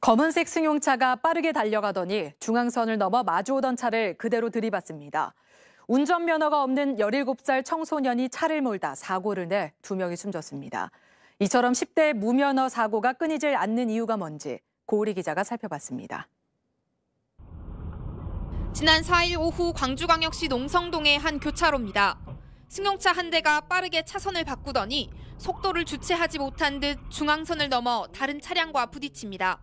검은색 승용차가 빠르게 달려가더니 중앙선을 넘어 마주오던 차를 그대로 들이받습니다. 운전면허가 없는 17살 청소년이 차를 몰다 사고를 내 두 명이 숨졌습니다. 이처럼 10대 무면허 사고가 끊이질 않는 이유가 뭔지 고우리 기자가 살펴봤습니다. 지난 4일 오후 광주광역시 농성동의 한 교차로입니다. 승용차 한 대가 빠르게 차선을 바꾸더니 속도를 주체하지 못한 듯 중앙선을 넘어 다른 차량과 부딪힙니다.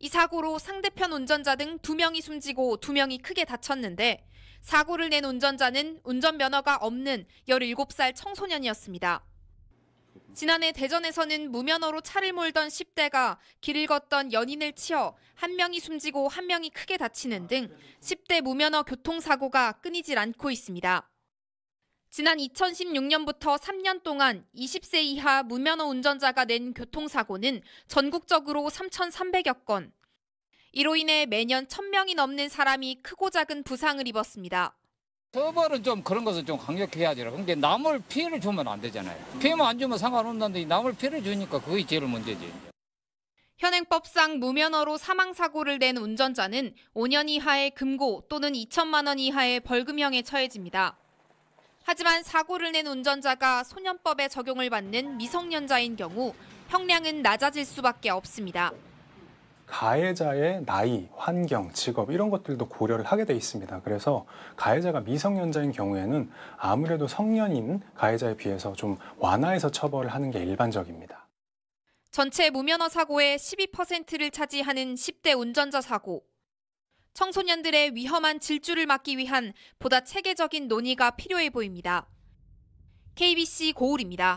이 사고로 상대편 운전자 등 2명이 숨지고 2명이 크게 다쳤는데 사고를 낸 운전자는 운전면허가 없는 17살 청소년이었습니다. 지난해 대전에서는 무면허로 차를 몰던 10대가 길을 걷던 연인을 치어 한 명이 숨지고 한 명이 크게 다치는 등 10대 무면허 교통사고가 끊이질 않고 있습니다. 지난 2016년부터 3년 동안 20세 이하 무면허 운전자가 낸 교통사고는 전국적으로 3,300여 건. 이로 인해 매년 1,000명이 넘는 사람이 크고 작은 부상을 입었습니다. 처벌은 좀 그런 것은 좀강력 해야죠. 근데 그러니까 남을 피해를 주면 안 되잖아요. 피해만 안 주면 상관없는데 남을 피해를 주니까 그게 제일 문제지. 현행법상 무면허로 사망사고를 낸 운전자는 5년 이하의 금고 또는 2천만 원 이하의 벌금형에 처해집니다. 하지만 사고를 낸 운전자가 소년법에 적용을 받는 미성년자인 경우 형량은 낮아질 수밖에 없습니다. 가해자의 나이, 환경, 직업 이런 것들도 고려를 하게 돼 있습니다. 그래서 가해자가 미성년자인 경우에는 아무래도 성년인 가해자에 비해서 좀 완화해서 처벌을 하는 게 일반적입니다. 전체 무면허 사고의 12%를 차지하는 10대 운전자 사고. 청소년들의 위험한 질주를 막기 위한 보다 체계적인 논의가 필요해 보입니다. KBC 고울입니다.